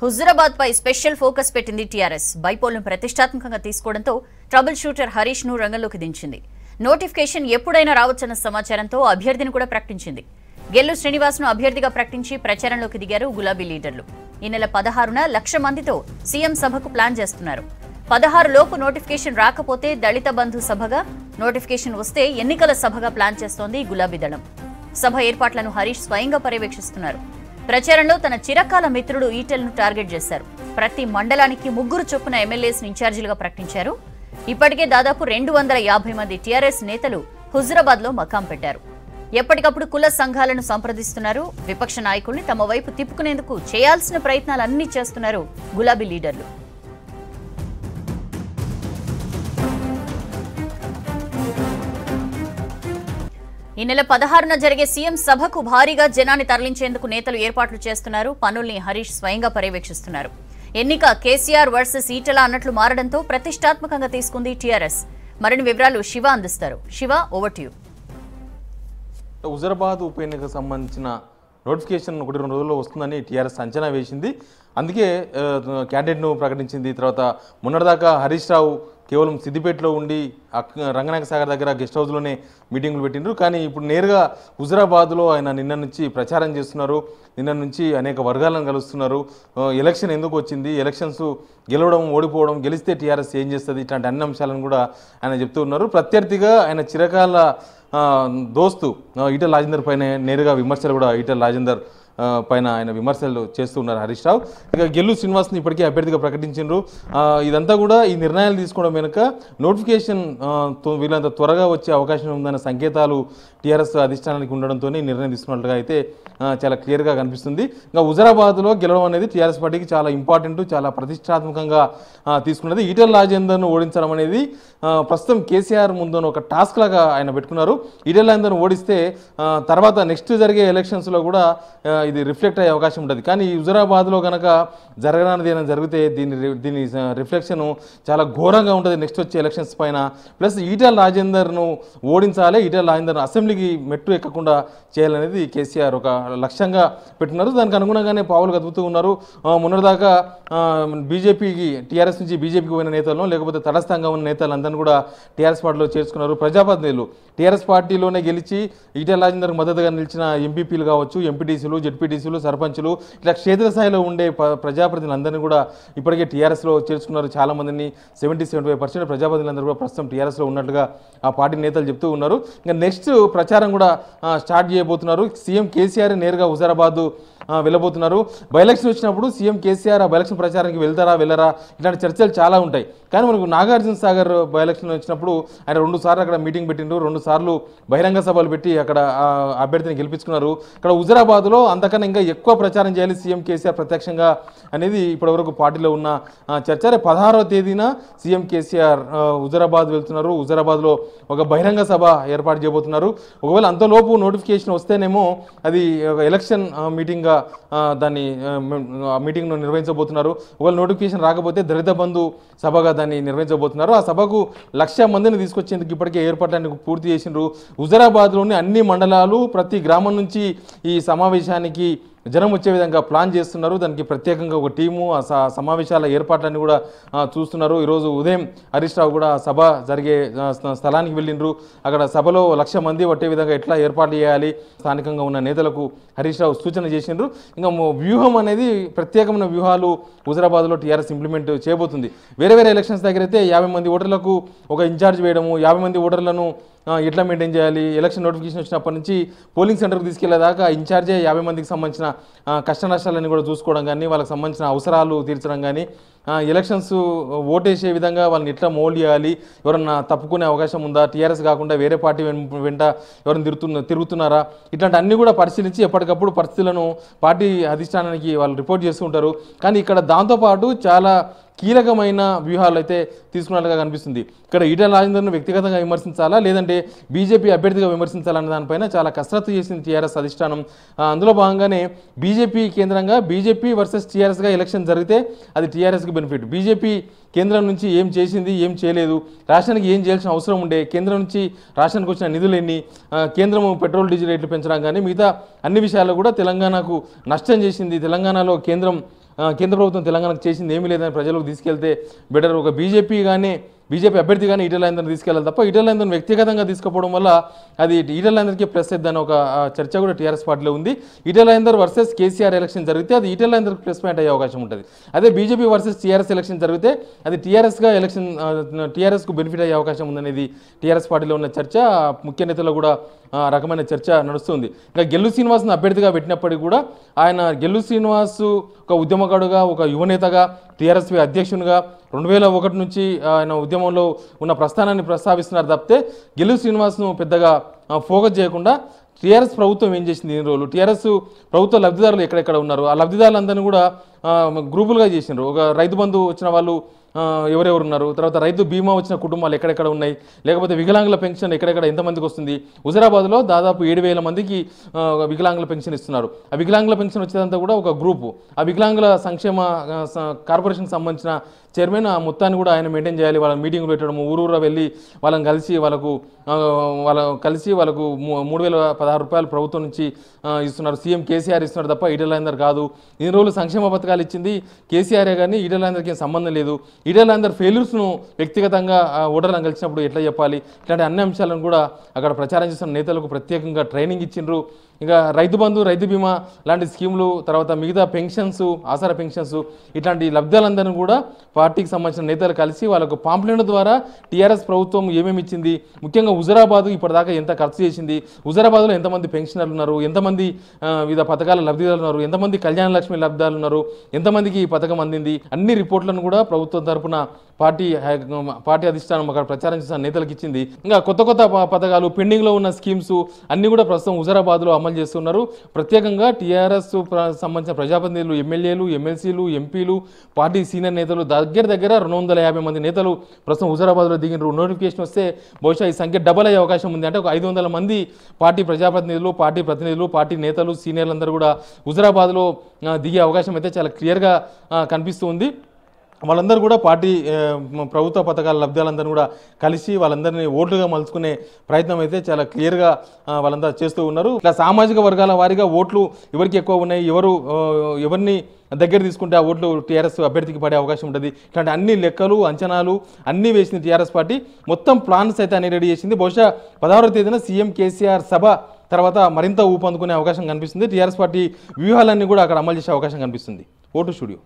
హుజురాబాద్ పై special focus పెట్టింది TRS బైపోల్ను ప్రతిష్టాత్మకంగా తీసుకోవడంతో ట్రబుల్ షూటర్ హరీష్ ను రంగంలోకి దించింది నోటిఫికేషన్ ఎప్పుడైనా రావచ్చన్న సమాచారంతో అభ్యర్థిని కూడా ప్రకటించింది గెల్లు శ్రీనివాస్ను అభ్యర్థిగా ప్రకటించి ప్రచారంలోకి దిగారు గులాబీ లీడర్లు ఈ నెల పదహారున లక్ష మందితో సీఎం సభకు ప్లాన్ చేస్తున్నారు పదహారు లోపు నోటిఫికేషన్ రాకపోతే దళిత బంధు సభగా నోటిఫికేషన్ వస్తే ఎన్నికల సభగా ప్లాన్ చేస్తోంది గులాబీ దళం సభ ఏర్పాట్లను హరీష్ స్వయంగా పర్యవేక్షిస్తున్నారు ప్రచారంలో తన చిరకాల మిత్రుడు ఈటెల్ను టార్గెట్ చేశారు ప్రతి మండలానికి ముగ్గురు చొప్పున ఎమ్మెల్యేస్ ఇన్ఛార్జీలుగా ప్రకటించారు ఇప్పటికే దాదాపు రెండు వందల యాభై మంది టీఆర్ఎస్ నేతలు లో మకాం పెట్టారు ఎప్పటికప్పుడు కుల సంఘాలను సంప్రదిస్తున్నారు విపక్ష నాయకుల్ని తమ వైపు తిప్పుకునేందుకు చేయాల్సిన ప్రయత్నాలన్నీ చేస్తున్నారు గులాబీ లీడర్లు ఈ నెల పదహారున జరిగే సీఎం సభకు భారీగా జనాన్ని తరలించేందుకు నేతలు ఏర్పాట్లు చేస్తున్నారు పనుల్ని హరీష్ స్వయంగా పర్యవేక్షిస్తున్నారు ఎన్నిక కేసీఆర్ వర్సెస్ ఈటల అన్నట్లు మారడంతో ప్రతిష్టాత్మకంగా తీసుకుంది టీఆర్ఎస్ మరిన్ని వివరాలు శివ అందిస్తారు శివ ఓవర్ హుజరాబాద్ ఉప ఎన్నికకు సంబంధించిన నోటిఫికేషన్ ఒకటి రెండు రోజుల్లో వస్తుందని టీఆర్ఎస్ అంచనా వేసింది అందుకే క్యాండిడేట్ను ప్రకటించింది తర్వాత మొన్నటిదాకా హరీష్ రావు కేవలం సిద్దిపేటలో ఉండి రంగనాయక సాగర్ దగ్గర గెస్ట్ హౌస్లోనే మీటింగులు పెట్టినారు కానీ ఇప్పుడు నేరుగా హుజరాబాద్లో ఆయన నిన్న నుంచి ప్రచారం చేస్తున్నారు నిన్న నుంచి అనేక వర్గాలను కలుస్తున్నారు ఎలక్షన్ ఎందుకు వచ్చింది ఎలక్షన్స్ గెలవడం ఓడిపోవడం గెలిస్తే టీఆర్ఎస్ ఏం చేస్తుంది ఇట్లాంటి అన్ని అంశాలను కూడా ఆయన చెప్తూ ఉన్నారు ప్రత్యర్థిగా ఆయన చిరకాల దోస్తు ఈటల రాజేందర్ పైనే నేరుగా విమర్శలు కూడా ఈటల రాజేందర్ పైన ఆయన విమర్శలు చేస్తున్నారు హరీష్ రావు ఇక గెల్లు శ్రీనివాస్ని ఇప్పటికే అభ్యర్థిగా ప్రకటించారు ఇదంతా కూడా ఈ నిర్ణయాలు తీసుకోవడం వెనుక నోటిఫికేషన్ వీళ్ళంత త్వరగా వచ్చే అవకాశం ఉందన్న సంకేతాలు టీఆర్ఎస్ అధిష్టానానికి ఉండడంతోనే నిర్ణయం తీసుకున్నట్లుగా అయితే చాలా క్లియర్గా కనిపిస్తుంది ఇంకా హుజరాబాద్లో గెలవడం అనేది టీఆర్ఎస్ పార్టీకి చాలా ఇంపార్టెంట్ చాలా ప్రతిష్టాత్మకంగా తీసుకున్నది ఈటల రాజేందర్ను ఓడించడం అనేది ప్రస్తుతం కేసీఆర్ ముందు ఒక టాస్క్ లాగా ఆయన పెట్టుకున్నారు ఈటల రాజేందర్ను ఓడిస్తే తర్వాత నెక్స్ట్ జరిగే ఎలక్షన్స్లో కూడా ఇది రిఫ్లెక్ట్ అయ్యే అవకాశం ఉంటుంది కానీ హుజరాబాద్లో కనుక జరగడానికి ఏదైనా జరిగితే దీని దీని రిఫ్లెక్షన్ చాలా ఘోరంగా ఉంటుంది నెక్స్ట్ వచ్చే ఎలక్షన్స్ పైన ప్లస్ ఈటల రాజేందర్ను ఓడించాలి ఈటల రాజేందర్ను అసెంబ్లీకి మెట్టు ఎక్కకుండా చేయాలనేది కేసీఆర్ ఒక లక్ష్యంగా పెట్టినారు దానికి అనుగుణంగానే పావులు కదుపుతూ ఉన్నారు మొన్నటిదాకా బీజేపీకి టీఆర్ఎస్ నుంచి బీజేపీకి పోయిన నేతలను లేకపోతే తటస్థంగా ఉన్న నేతలందరినీ కూడా టీఆర్ఎస్ పార్టీలో చేర్చుకున్నారు ప్రజాప్రతినిధులు టీఆర్ఎస్ పార్టీలోనే గెలిచి ఈటల రాజేందర్కి మద్దతుగా నిలిచిన ఎంపీపీలు కావచ్చు ఎంపీటీసీలు జెడ్ జెడ్పీటీసీలు సర్పంచులు ఇట్లా క్షేత్రస్థాయిలో ఉండే ప్రజాప్రతినిధులందరినీ కూడా ఇప్పటికే టీఆర్ఎస్లో చేర్చుకున్నారు చాలామందిని సెవెంటీ సెవెంటీ ఫైవ్ పర్సెంట్ ప్రజాప్రతినిధులందరూ కూడా ప్రస్తుతం టీఆర్ఎస్లో ఉన్నట్టుగా ఆ పార్టీ నేతలు చెప్తూ ఉన్నారు ఇంకా నెక్స్ట్ ప్రచారం కూడా స్టార్ట్ చేయబోతున్నారు సీఎం కేసీఆర్ నేరుగా హుజారాబాద్ వెళ్ళబోతున్నారు బైలక్షన్ వచ్చినప్పుడు సీఎం కేసీఆర్ ఆ బైలక్షన్ ప్రచారానికి వెళ్తారా వెళ్ళరా ఇలాంటి చర్చలు చాలా ఉంటాయి కానీ మనకు నాగార్జున సాగర్ బైలక్షన్ వచ్చినప్పుడు ఆయన రెండు సార్లు అక్కడ మీటింగ్ పెట్టిండ్రు రెండు సార్లు బహిరంగ సభలు పెట్టి అక్కడ అభ్యర్థిని గెలిపించుకున్నారు ఇక్కడ హుజరాబాద్లో అంతకన్నా ఇంకా ఎక్కువ ప్రచారం చేయాలి సీఎం కేసీఆర్ ప్రత్యక్షంగా అనేది ఇప్పటివరకు పార్టీలో ఉన్న చర్చ పదహారవ తేదీన సీఎం కేసీఆర్ హుజరాబాద్ వెళ్తున్నారు హుజరాబాద్లో ఒక బహిరంగ సభ ఏర్పాటు చేయబోతున్నారు ఒకవేళ అంతలోపు నోటిఫికేషన్ వస్తేనేమో అది ఎలక్షన్ మీటింగ్గా కూడా దాన్ని మీటింగ్ను నిర్వహించబోతున్నారు ఒకవేళ నోటిఫికేషన్ రాకపోతే దళిత బంధు సభగా దాన్ని నిర్వహించబోతున్నారు ఆ సభకు లక్ష మందిని తీసుకొచ్చేందుకు ఇప్పటికే ఏర్పాట్లను పూర్తి చేసినారు హుజరాబాద్లోని అన్ని మండలాలు ప్రతి గ్రామం నుంచి ఈ సమావేశానికి జనం వచ్చే విధంగా ప్లాన్ చేస్తున్నారు దానికి ప్రత్యేకంగా ఒక టీము సమావేశాల ఏర్పాట్లన్నీ కూడా చూస్తున్నారు ఈరోజు ఉదయం హరీష్ రావు కూడా సభ జరిగే స్థలానికి వెళ్ళిండ్రు అక్కడ సభలో లక్ష మంది పట్టే విధంగా ఎట్లా ఏర్పాట్లు చేయాలి స్థానికంగా ఉన్న నేతలకు హరీష్ రావు సూచన చేసిండ్రు ఇంకా వ్యూహం అనేది ప్రత్యేకమైన వ్యూహాలు హుజరాబాద్లో టీఆర్ఎస్ ఇంప్లిమెంట్ చేయబోతుంది వేరే వేరే ఎలక్షన్స్ దగ్గర అయితే యాభై మంది ఓటర్లకు ఒక ఇన్ఛార్జ్ వేయడము యాభై మంది ఓటర్లను ఎట్లా మెయింటైన్ చేయాలి ఎలక్షన్ నోటిఫికేషన్ వచ్చినప్పటి నుంచి పోలింగ్ సెంటర్కి తీసుకెళ్లేదాకా ఇన్ఛార్జే యాభై మందికి సంబంధించిన కష్ట నష్టాలన్నీ కూడా చూసుకోవడం కానీ వాళ్ళకి సంబంధించిన అవసరాలు తీర్చడం కానీ ఎలక్షన్స్ ఓటేసే విధంగా వాళ్ళని ఎట్లా మోల్డ్ చేయాలి ఎవరన్నా తప్పుకునే అవకాశం ఉందా టీఆర్ఎస్ కాకుండా వేరే పార్టీ వెంట ఎవరైనా తిరుగుతున్న తిరుగుతున్నారా ఇట్లాంటి అన్ని కూడా పరిశీలించి ఎప్పటికప్పుడు పరిస్థితులను పార్టీ అధిష్టానానికి వాళ్ళు రిపోర్ట్ చేస్తుంటారు కానీ ఇక్కడ దాంతోపాటు చాలా కీలకమైన వ్యూహాలు అయితే తీసుకున్నట్లుగా కనిపిస్తుంది ఇక్కడ ఈటల రాజేందర్ను వ్యక్తిగతంగా విమర్శించాలా లేదంటే బీజేపీ అభ్యర్థిగా విమర్శించాలనే దానిపైన చాలా కసరత్తు చేసింది టీఆర్ఎస్ అధిష్టానం అందులో భాగంగానే బీజేపీ కేంద్రంగా బీజేపీ వర్సెస్ టీఆర్ఎస్గా ఎలక్షన్ జరిగితే అది టీఆర్ఎస్కి బెనిఫిట్ బీజేపీ కేంద్రం నుంచి ఏం చేసింది ఏం చేయలేదు రాష్ట్రానికి ఏం చేయాల్సిన అవసరం ఉండే కేంద్రం నుంచి రాష్ట్రానికి వచ్చిన నిధులు ఎన్ని కేంద్రం పెట్రోల్ డీజిల్ రేట్లు పెంచడం కానీ మిగతా అన్ని విషయాల్లో కూడా తెలంగాణకు నష్టం చేసింది తెలంగాణలో కేంద్రం కేంద్ర ప్రభుత్వం తెలంగాణకు చేసింది ఏమీ లేదని ప్రజలకు తీసుకెళ్తే బెటర్ ఒక బీజేపీ కానీ బీజేపీ అభ్యర్థిగానే ఈటలైందని తీసుకెళ్ళాలి తప్ప ఈటలైందని వ్యక్తిగతంగా తీసుకుపోవడం వల్ల అది ఆయనకి ప్రెస్ ఇద్దని ఒక చర్చ కూడా టీఆర్ఎస్ పార్టీలో ఉంది ఈటలైందర్ వర్సెస్ కేసీఆర్ ఎలక్షన్ జరిగితే అది ఈటలైందర్కి ప్రెస్ పాయింట్ అయ్యే అవకాశం ఉంటుంది అదే బీజేపీ వర్సెస్ టీఆర్ఎస్ ఎలక్షన్ జరిగితే అది టీఆర్ఎస్గా ఎలక్షన్ టీఆర్ఎస్కు బెనిఫిట్ అయ్యే అవకాశం ఉందనేది టీఆర్ఎస్ పార్టీలో ఉన్న చర్చ ముఖ్య నేతల్లో కూడా రకమైన చర్చ నడుస్తుంది ఇంకా గెల్లు శ్రీనివాస్ను అభ్యర్థిగా పెట్టినప్పటికీ కూడా ఆయన గెల్లు శ్రీనివాస్ ఒక ఉద్యమకాడుగా ఒక యువనేతగా టీఆర్ఎస్పీ అధ్యక్షునిగా రెండు వేల ఒకటి నుంచి ఆయన ఉద్యమంలో ఉన్న ప్రస్థానాన్ని ప్రస్తావిస్తున్నారు తప్పితే గెలు శ్రీనివాస్ను పెద్దగా ఫోకస్ చేయకుండా టీఆర్ఎస్ ప్రభుత్వం ఏం చేసింది ఈ రోజులు టీఆర్ఎస్ ప్రభుత్వ లబ్ధిదారులు ఎక్కడెక్కడ ఉన్నారు ఆ లబ్ధిదారులందరినీ కూడా గ్రూపులుగా చేసినారు ఒక రైతు బంధు వచ్చిన వాళ్ళు ఎవరెవరు ఉన్నారు తర్వాత రైతు బీమా వచ్చిన కుటుంబాలు ఎక్కడెక్కడ ఉన్నాయి లేకపోతే వికలాంగుల పెన్షన్ ఎక్కడెక్కడ ఎంతమందికి వస్తుంది హుజరాబాద్లో దాదాపు ఏడు వేల మందికి వికలాంగుల పెన్షన్ ఇస్తున్నారు ఆ వికలాంగుల పెన్షన్ వచ్చేదంతా కూడా ఒక గ్రూపు ఆ వికలాంగుల సంక్షేమ కార్పొరేషన్కి సంబంధించిన చైర్మన్ ఆ మొత్తాన్ని కూడా ఆయన మెయింటైన్ చేయాలి వాళ్ళని మీటింగ్లు పెట్టడం ఊరూరా వెళ్ళి వాళ్ళని కలిసి వాళ్ళకు వాళ్ళ కలిసి వాళ్ళకు మూడు వేల పదహారు రూపాయలు ప్రభుత్వం నుంచి ఇస్తున్నారు సీఎం కేసీఆర్ ఇస్తున్నారు తప్ప ఈటలందరు కాదు ఇన్ని రోజులు సంక్షేమ పథకాలు ఇచ్చింది కేసీఆర్ఏ కానీ ఈటలందరికీ సంబంధం లేదు ఈటల అందరు ఫెయిల్యూర్స్ను వ్యక్తిగతంగా ఓటర్లను కలిసినప్పుడు ఎట్లా చెప్పాలి ఇట్లాంటి అన్ని అంశాలను కూడా అక్కడ ప్రచారం చేస్తున్న నేతలకు ప్రత్యేకంగా ట్రైనింగ్ ఇచ్చిండ్రు ఇంకా రైతు బంధు రైతు బీమా లాంటి స్కీములు తర్వాత మిగతా పెన్షన్స్ ఆసార పెన్షన్స్ ఇట్లాంటి లబ్ధాలందరినీ కూడా పార్టీకి సంబంధించిన నేతలు కలిసి వాళ్ళకు పాంప్లెంట్ ద్వారా టీఆర్ఎస్ ప్రభుత్వం ఏమేమి ఇచ్చింది ముఖ్యంగా హుజరాబాదు ఇప్పటిదాకా ఎంత ఖర్చు చేసింది హుజరాబాద్లో ఎంతమంది పెన్షనర్లు ఉన్నారు ఎంతమంది వివిధ పథకాల లబ్ధిదారులు ఉన్నారు ఎంతమంది కళ్యాణ లక్ష్మి లబ్ధాలు ఉన్నారు ఎంతమందికి ఈ పథకం అందింది అన్ని రిపోర్ట్లను కూడా ప్రభుత్వం తరఫున పార్టీ పార్టీ అధిష్టానం అక్కడ ప్రచారం చేసిన నేతలకు ఇచ్చింది ఇంకా కొత్త కొత్త పథకాలు పెండింగ్లో ఉన్న స్కీమ్స్ అన్నీ కూడా ప్రస్తుతం హుజరాబాద్లో అమలు అమలు చేస్తున్నారు ప్రత్యేకంగా టీఆర్ఎస్ సంబంధించిన ప్రజాప్రతినిధులు ఎమ్మెల్యేలు ఎమ్మెల్సీలు ఎంపీలు పార్టీ సీనియర్ నేతలు దగ్గర దగ్గర రెండు వందల యాభై మంది నేతలు ప్రస్తుతం హుజరాబాద్లో దిగినారు నోటిఫికేషన్ వస్తే బహుశా ఈ సంఖ్య డబల్ అయ్యే అవకాశం ఉంది అంటే ఒక ఐదు వందల మంది పార్టీ ప్రజాప్రతినిధులు పార్టీ ప్రతినిధులు పార్టీ నేతలు సీనియర్లందరూ కూడా హుజరాబాద్లో దిగే అవకాశం అయితే చాలా క్లియర్గా కనిపిస్తుంది వాళ్ళందరూ కూడా పార్టీ ప్రభుత్వ పథకాల లబ్ధాలందరూ కూడా కలిసి వాళ్ళందరినీ ఓట్లుగా మలుచుకునే ప్రయత్నం అయితే చాలా క్లియర్గా వాళ్ళంతా చేస్తూ ఉన్నారు ఇట్లా సామాజిక వర్గాల వారిగా ఓట్లు ఎవరికి ఎక్కువ ఉన్నాయి ఎవరు ఎవరిని దగ్గర తీసుకుంటే ఆ ఓట్లు టీఆర్ఎస్ అభ్యర్థికి పడే అవకాశం ఉంటుంది ఇట్లాంటి అన్ని లెక్కలు అంచనాలు అన్నీ వేసింది టీఆర్ఎస్ పార్టీ మొత్తం ప్లాన్స్ అయితే అన్ని రెడీ చేసింది బహుశా పదహారో తేదీన సీఎం కేసీఆర్ సభ తర్వాత మరింత ఊపందుకునే అవకాశం కనిపిస్తుంది టీఆర్ఎస్ పార్టీ వ్యూహాలన్నీ కూడా అక్కడ అమలు చేసే అవకాశం కనిపిస్తుంది ఓటు స్టూడియో